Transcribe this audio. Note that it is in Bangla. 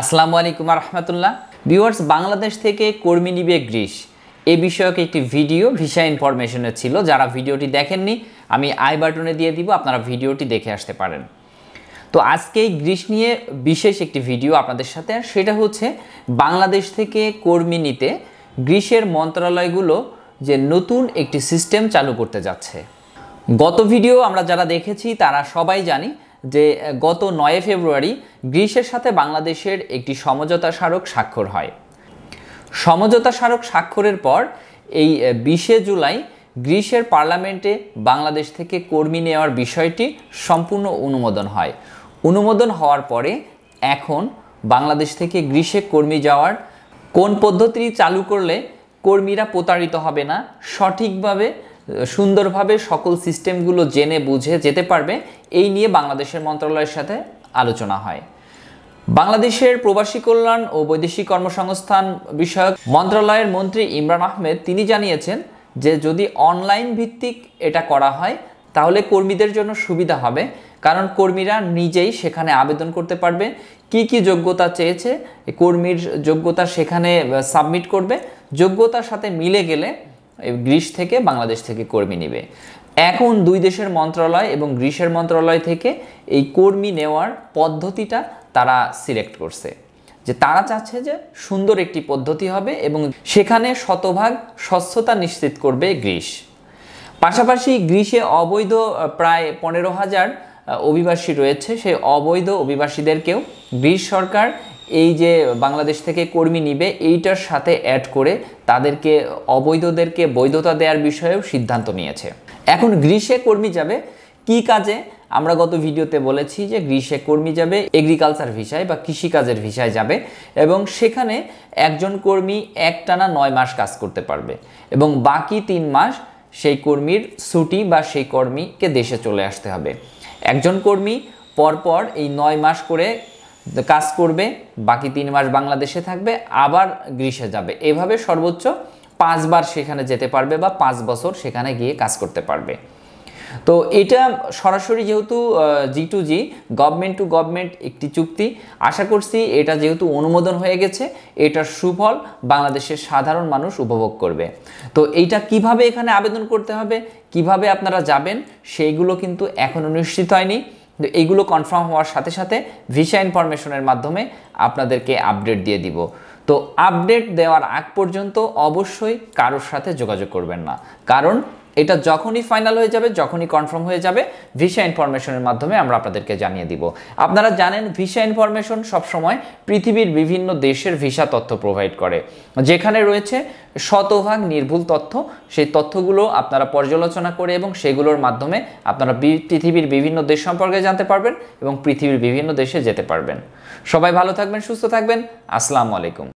আসসালামু আলাইকুম রহমতুল্লাহ ভিউয়ার্স বাংলাদেশ থেকে কর্মী নিবে গ্রীষ এ বিষয়ক একটি ভিডিও ভিসা ইনফরমেশনে ছিল যারা ভিডিওটি দেখেননি আমি আই বাটনে দিয়ে দিব আপনারা ভিডিওটি দেখে আসতে পারেন তো আজকে এই গ্রীষ নিয়ে বিশেষ একটি ভিডিও আপনাদের সাথে আর সেটা হচ্ছে বাংলাদেশ থেকে কর্মী নিতে গ্রীষের মন্ত্রণালয়গুলো যে নতুন একটি সিস্টেম চালু করতে যাচ্ছে গত ভিডিও আমরা যারা দেখেছি তারা সবাই জানি যে গত নয় ফেব্রুয়ারি গ্রিসের সাথে বাংলাদেশের একটি সমঝোতা স্মারক স্বাক্ষর হয় সমঝোতা স্মারক স্বাক্ষরের পর এই বিশে জুলাই গ্রিসের পার্লামেন্টে বাংলাদেশ থেকে কর্মী নেওয়ার বিষয়টি সম্পূর্ণ অনুমোদন হয় অনুমোদন হওয়ার পরে এখন বাংলাদেশ থেকে গ্রিসে কর্মী যাওয়ার কোন পদ্ধতি চালু করলে কর্মীরা প্রতারিত হবে না সঠিকভাবে সুন্দরভাবে সকল সিস্টেমগুলো জেনে বুঝে যেতে পারবে এই নিয়ে বাংলাদেশের মন্ত্রণালয়ের সাথে আলোচনা হয় বাংলাদেশের প্রবাসী কল্যাণ ও বৈদেশিক কর্মসংস্থান বিষয়ক মন্ত্রণালয়ের মন্ত্রী ইমরান আহমেদ তিনি জানিয়েছেন যে যদি অনলাইন ভিত্তিক এটা করা হয় তাহলে কর্মীদের জন্য সুবিধা হবে কারণ কর্মীরা নিজেই সেখানে আবেদন করতে পারবে কি কি যোগ্যতা চেয়েছে কর্মীর যোগ্যতা সেখানে সাবমিট করবে যোগ্যতার সাথে মিলে গেলে গ্রিস থেকে বাংলাদেশ থেকে কর্মী নেবে এখন দুই দেশের মন্ত্রণালয় এবং গ্রিসের মন্ত্রণালয় থেকে এই কর্মী নেওয়ার পদ্ধতিটা তারা সিলেক্ট করছে যে তারা চাচ্ছে যে সুন্দর একটি পদ্ধতি হবে এবং সেখানে শতভাগ স্বচ্ছতা নিশ্চিত করবে গ্রিস পাশাপাশি গ্রিসে অবৈধ প্রায় পনেরো হাজার অভিবাসী রয়েছে সেই অবৈধ অভিবাসীদেরকেও গ্রিস সরকার এই যে বাংলাদেশ থেকে কর্মী নিবে এইটার সাথে অ্যাড করে তাদেরকে অবৈধদেরকে বৈধতা দেওয়ার বিষয়েও সিদ্ধান্ত নিয়েছে এখন গ্রীষ্মে কর্মী যাবে কি কাজে আমরা গত ভিডিওতে বলেছি যে গ্রীষ্মে কর্মী যাবে এগ্রিকালচার ভিসায় বা কৃষিকাজের ভিসায় যাবে এবং সেখানে একজন কর্মী একটানা নয় মাস কাজ করতে পারবে এবং বাকি তিন মাস সেই কর্মীর ছুটি বা সেই কর্মীকে দেশে চলে আসতে হবে একজন কর্মী পরপর এই নয় মাস করে কাজ করবে বাকি তিন মাস বাংলাদেশে থাকবে আবার গ্রীষে যাবে এভাবে সর্বোচ্চ পাঁচবার সেখানে যেতে পারবে বা পাঁচ বছর সেখানে গিয়ে কাজ করতে পারবে তো এটা সরাসরি যেহেতু G to G government to government একটি চুক্তি আশা করছি এটা যেহেতু অনুমোদন হয়ে গেছে এটার সুফল বাংলাদেশের সাধারণ মানুষ উপভোগ করবে তো এইটা কিভাবে এখানে আবেদন করতে হবে কিভাবে আপনারা যাবেন সেইগুলো কিন্তু এখনও নিশ্চিত হয়নি তো এইগুলো কনফার্ম হওয়ার সাথে সাথে ভিসা ইনফরমেশনের মাধ্যমে আপনাদেরকে আপডেট দিয়ে দিব তো আপডেট দেওয়ার আগ পর্যন্ত অবশ্যই কারোর সাথে যোগাযোগ করবেন না কারণ এটা যখনই ফাইনাল হয়ে যাবে যখনই কনফার্ম হয়ে যাবে ভিসা ইনফরমেশনের মাধ্যমে আমরা আপনাদেরকে জানিয়ে দিব আপনারা জানেন ভিসা ইনফরমেশন সবসময় পৃথিবীর বিভিন্ন দেশের ভিসা তথ্য প্রোভাইড করে যেখানে রয়েছে শতভাগ নির্ভুল তথ্য সেই তথ্যগুলো আপনারা পর্যালোচনা করে এবং সেগুলোর মাধ্যমে আপনারা পৃথিবীর বিভিন্ন দেশ সম্পর্কে জানতে পারবেন এবং পৃথিবীর বিভিন্ন দেশে যেতে পারবেন সবাই ভালো থাকবেন সুস্থ থাকবেন আসসালামু আলাইকুম